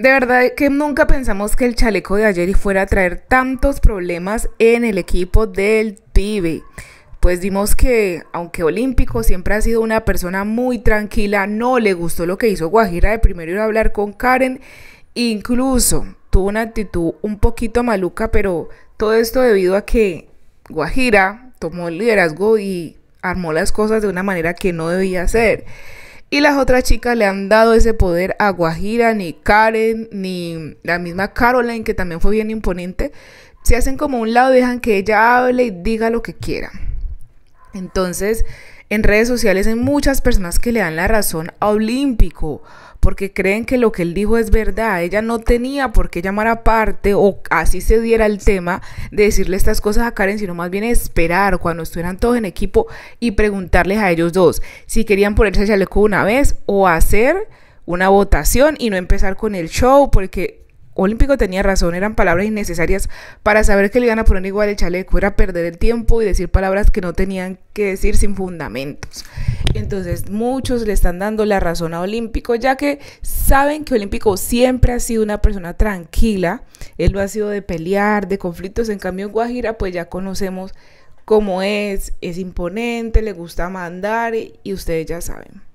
De verdad que nunca pensamos que el chaleco de ayer fuera a traer tantos problemas en el equipo del pibe. Pues vimos que, aunque Olímpico siempre ha sido una persona muy tranquila, no le gustó lo que hizo Guajira de primero ir a hablar con Karen. Incluso tuvo una actitud un poquito maluca, pero todo esto debido a que Guajira tomó el liderazgo y armó las cosas de una manera que no debía ser. Y las otras chicas le han dado ese poder a Guajira, ni Karen, ni la misma Caroline, que también fue bien imponente. Se hacen como un lado, dejan que ella hable y diga lo que quiera. Entonces, en redes sociales hay muchas personas que le dan la razón a Olímpico porque creen que lo que él dijo es verdad. Ella no tenía por qué llamar aparte o así se diera el tema de decirle estas cosas a Karen, sino más bien esperar cuando estuvieran todos en equipo y preguntarles a ellos dos si querían ponerse el chaleco una vez o hacer una votación y no empezar con el show porque Olímpico tenía razón, eran palabras innecesarias para saber que le iban a poner igual el chaleco, era perder el tiempo y decir palabras que no tenían que decir sin fundamentos. Entonces muchos le están dando la razón a Olímpico, ya que saben que Olímpico siempre ha sido una persona tranquila, él lo ha sido de pelear, de conflictos, en cambio Guajira pues ya conocemos cómo es, es imponente, le gusta mandar y ustedes ya saben.